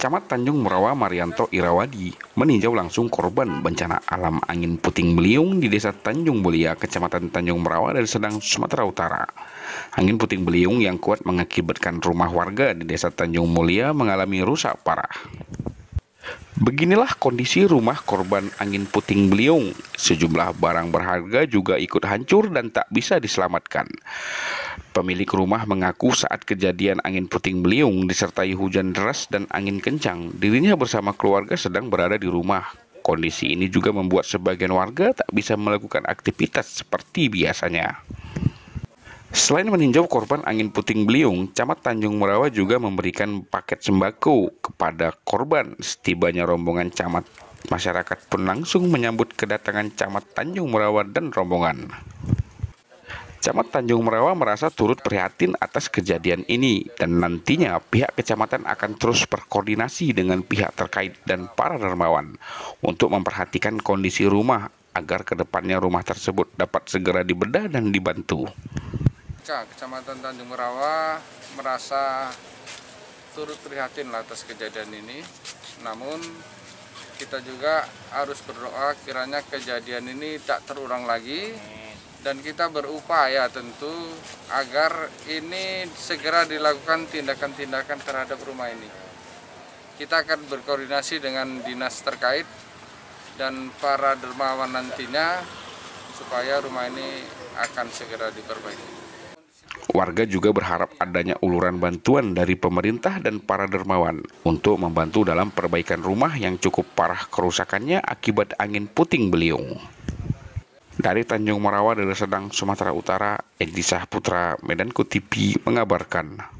Camat Tanjung Merawa Marianto Irawadi meninjau langsung korban bencana alam angin puting beliung di Desa Tanjung Bulia, Kecamatan Tanjung Merawa dari Sedang, Sumatera Utara. Angin puting beliung yang kuat mengakibatkan rumah warga di Desa Tanjung Mulia mengalami rusak parah. Beginilah kondisi rumah korban angin puting beliung. Sejumlah barang berharga juga ikut hancur dan tak bisa diselamatkan. Pemilik rumah mengaku saat kejadian angin puting beliung disertai hujan deras dan angin kencang, dirinya bersama keluarga sedang berada di rumah. Kondisi ini juga membuat sebagian warga tak bisa melakukan aktivitas seperti biasanya. Selain meninjau korban angin puting beliung, Camat Tanjung Merawa juga memberikan paket sembako kepada korban. Setibanya rombongan camat, masyarakat pun langsung menyambut kedatangan Camat Tanjung Merawa dan rombongan. Camat Tanjung Merawa merasa turut prihatin atas kejadian ini dan nantinya pihak kecamatan akan terus berkoordinasi dengan pihak terkait dan para dermawan untuk memperhatikan kondisi rumah agar kedepannya rumah tersebut dapat segera dibedah dan dibantu. Kecamatan Tanjung Merawa merasa turut prihatin atas kejadian ini. Namun kita juga harus berdoa kiranya kejadian ini tak terulang lagi dan kita berupaya tentu agar ini segera dilakukan tindakan-tindakan terhadap rumah ini. Kita akan berkoordinasi dengan dinas terkait dan para dermawan nantinya supaya rumah ini akan segera diperbaiki. Warga juga berharap adanya uluran bantuan dari pemerintah dan para dermawan untuk membantu dalam perbaikan rumah yang cukup parah kerusakannya akibat angin puting beliung. Dari Tanjung Merawa, Deli Sedang, Sumatera Utara, Edi Putra, Medan Kutipi mengabarkan.